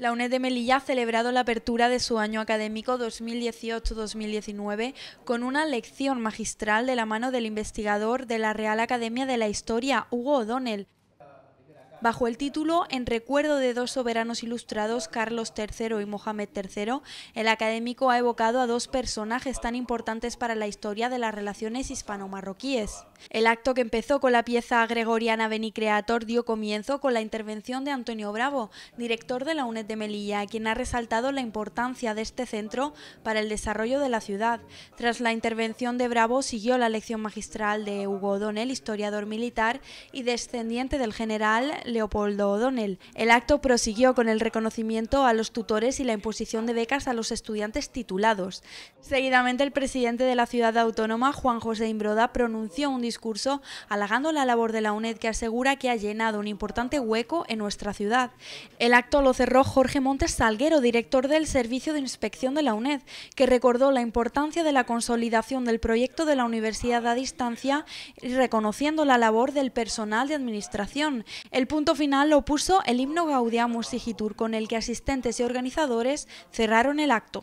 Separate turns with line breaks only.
La UNED de Melilla ha celebrado la apertura de su año académico 2018-2019 con una lección magistral de la mano del investigador de la Real Academia de la Historia, Hugo O'Donnell bajo el título En recuerdo de dos soberanos ilustrados, Carlos III y Mohamed III, el académico ha evocado a dos personajes tan importantes para la historia de las relaciones hispano-marroquíes. El acto que empezó con la pieza gregoriana Beni Creator dio comienzo con la intervención de Antonio Bravo, director de la UNED de Melilla, quien ha resaltado la importancia de este centro para el desarrollo de la ciudad. Tras la intervención de Bravo siguió la lección magistral de Hugo O'Donnell, historiador militar y descendiente del general Leopoldo O'Donnell. El acto prosiguió con el reconocimiento a los tutores y la imposición de becas a los estudiantes titulados. Seguidamente, el presidente de la ciudad autónoma, Juan José Imbroda, pronunció un discurso halagando la labor de la UNED que asegura que ha llenado un importante hueco en nuestra ciudad. El acto lo cerró Jorge Montes Salguero, director del Servicio de Inspección de la UNED, que recordó la importancia de la consolidación del proyecto de la universidad a distancia y reconociendo la labor del personal de administración. El punto final lo puso el himno Gaudiamus Sigitur, con el que asistentes y organizadores cerraron el acto.